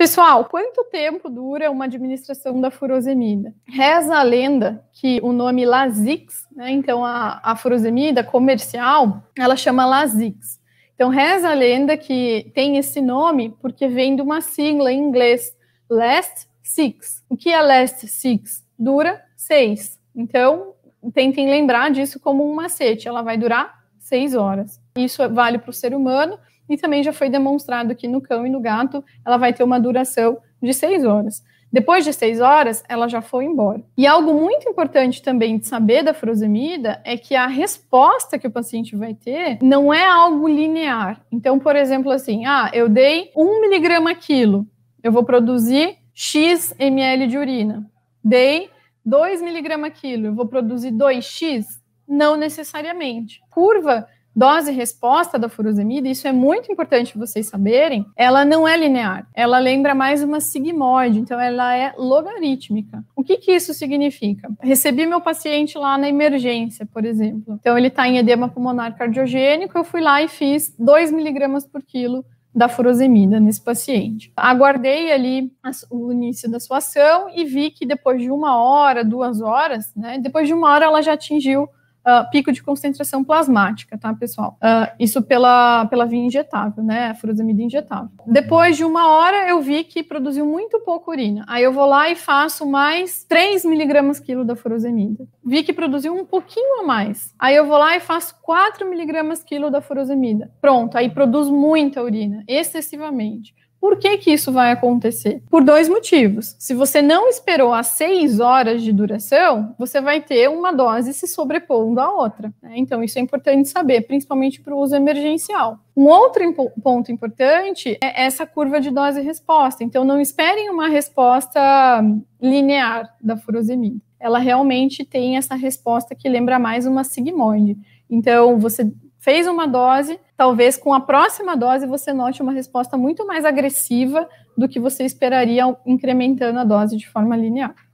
Pessoal, quanto tempo dura uma administração da furosemida? Reza a lenda que o nome Lasix, né, então a, a furosemida comercial, ela chama Lasix. Então reza a lenda que tem esse nome porque vem de uma sigla em inglês, Last Six. O que é Last Six? Dura seis. Então tentem lembrar disso como um macete, ela vai durar seis horas. Isso vale para o ser humano e também já foi demonstrado que no cão e no gato ela vai ter uma duração de seis horas. Depois de seis horas, ela já foi embora. E algo muito importante também de saber da furosemida é que a resposta que o paciente vai ter não é algo linear. Então, por exemplo, assim, ah, eu dei um miligrama quilo, eu vou produzir X ml de urina. Dei 2 miligrama quilo, eu vou produzir 2X? Não necessariamente. Curva dose resposta da furosemida, isso é muito importante vocês saberem, ela não é linear. Ela lembra mais uma sigmoide, então ela é logarítmica. O que, que isso significa? Recebi meu paciente lá na emergência, por exemplo. Então ele está em edema pulmonar cardiogênico, eu fui lá e fiz 2 miligramas por quilo da furosemida nesse paciente. Aguardei ali o início da sua ação e vi que depois de uma hora, duas horas, né, depois de uma hora ela já atingiu uh, pico de concentração plasmática, tá, pessoal? Uh, isso pela, pela via injetável, né? Furosemida injetável. Depois de uma hora, eu vi que produziu muito pouco urina. Aí eu vou lá e faço mais 3 miligramas quilo da furosemida. Vi que produziu um pouquinho a mais. Aí eu vou lá e faço 4 miligramas quilo da furosemida. Pronto, aí produz muita urina, excessivamente. Por que, que isso vai acontecer? Por dois motivos. Se você não esperou as seis horas de duração, você vai ter uma dose se sobrepondo à outra. Né? Então, isso é importante saber, principalmente para o uso emergencial. Um outro impo ponto importante é essa curva de dose resposta. Então, não esperem uma resposta linear da furosemida. Ela realmente tem essa resposta que lembra mais uma sigmoide. Então, você fez uma dose, talvez com a próxima dose você note uma resposta muito mais agressiva do que você esperaria incrementando a dose de forma linear.